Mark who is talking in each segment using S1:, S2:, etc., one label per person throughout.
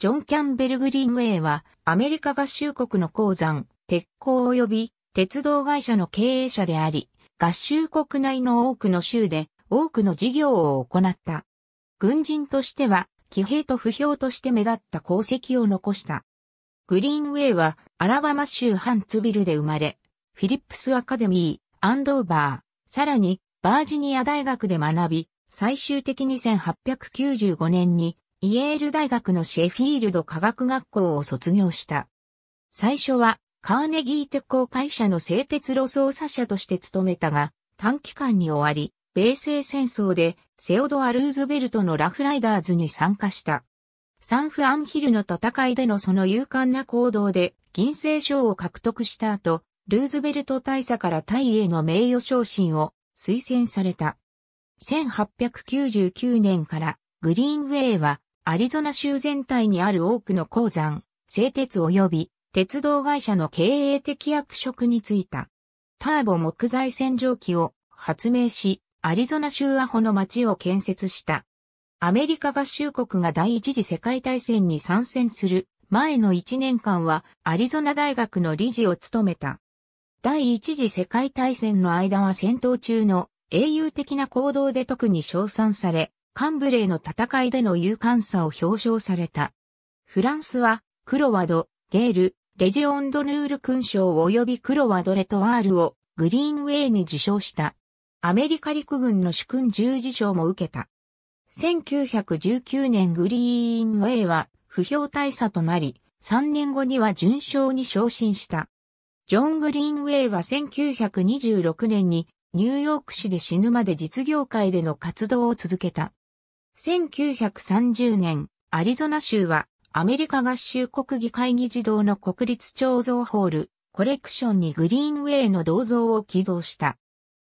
S1: ジョン・キャンベル・グリーンウェイは、アメリカ合衆国の鉱山、鉄鋼及び鉄道会社の経営者であり、合衆国内の多くの州で多くの事業を行った。軍人としては、騎兵と不評として目立った功績を残した。グリーンウェイは、アラバマ州ハンツビルで生まれ、フィリップスアカデミー、アンドーバー、さらに、バージニア大学で学び、最終的に1895年にイエール大学のシェフィールド科学学校を卒業した。最初はカーネギー鉄鋼会社の製鉄路操作者として勤めたが、短期間に終わり、米西戦争でセオドア・ルーズベルトのラフライダーズに参加した。サンフアンヒルの戦いでのその勇敢な行動で銀星賞を獲得した後、ルーズベルト大佐からタイへの名誉昇進を推薦された。1899年からグリーンウェイはアリゾナ州全体にある多くの鉱山、製鉄及び鉄道会社の経営的役職に就いた。ターボ木材洗浄機を発明し、アリゾナ州アホの町を建設した。アメリカ合衆国が第一次世界大戦に参戦する前の1年間はアリゾナ大学の理事を務めた。第一次世界大戦の間は戦闘中の英雄的な行動で特に称賛され、カンブレーの戦いでの勇敢さを表彰された。フランスは、クロワド、ゲール、レジオンドヌール勲章及びクロワドレトワールをグリーンウェイに受賞した。アメリカ陸軍の主君十字章も受けた。1919年グリーンウェイは不評大佐となり、3年後には順将に昇進した。ジョン・グリーンウェイは1926年にニューヨーク市で死ぬまで実業界での活動を続けた。1930年、アリゾナ州はアメリカ合衆国議会議事堂の国立彫像ホール、コレクションにグリーンウェイの銅像を寄贈した。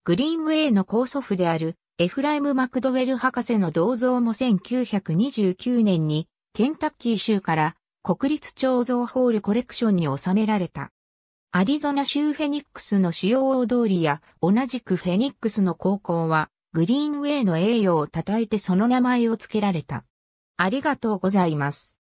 S1: グリーンウェイの高祖父であるエフライム・マクドウェル博士の銅像も1929年にケンタッキー州から国立彫像ホールコレクションに収められた。アリゾナ州フェニックスの主要大通りや同じくフェニックスの高校はグリーンウェイの栄誉を称えてその名前を付けられた。ありがとうございます。